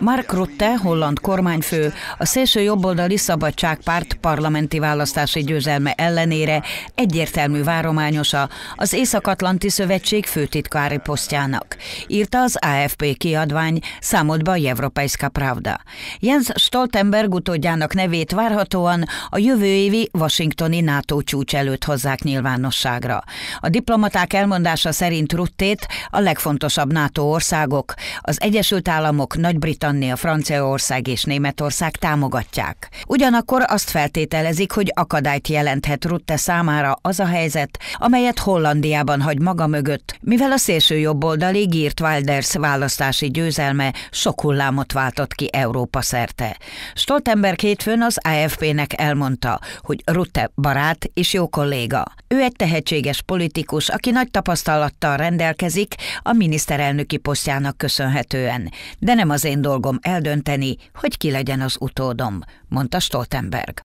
Mark Rutte, holland kormányfő, a szélső jobboldali szabadságpárt parlamenti választási győzelme ellenére egyértelmű várományosa az Észak-Atlanti Szövetség főtitkári posztjának, írta az AFP kiadvány, számolt be a Evropejska Pravda. Jens Stoltenberg utódjának nevét várhatóan a jövő évi washingtoni NATO csúcs előtt hozzák nyilvánosságra. A diplomaták elmondása szerint Ruttét a legfontosabb NATO országok, az Egyesült Államok, Nagy-Britannia, nagy-Britannia, Franciaország és Németország támogatják. Ugyanakkor azt feltételezik, hogy akadályt jelenthet Rutte számára az a helyzet, amelyet Hollandiában hagy maga mögött, mivel a szélső jobboldali Geert Wilders választási győzelme sok hullámot váltott ki Európa szerte. Stoltenberg hétfőn az AFP-nek elmondta, hogy Rutte barát és jó kolléga. Ő egy tehetséges politikus, aki nagy tapasztalattal rendelkezik a miniszterelnöki posztjának köszönhetően, de nem az én dolgom eldönteni, hogy ki legyen az utódom, mondta Stoltenberg.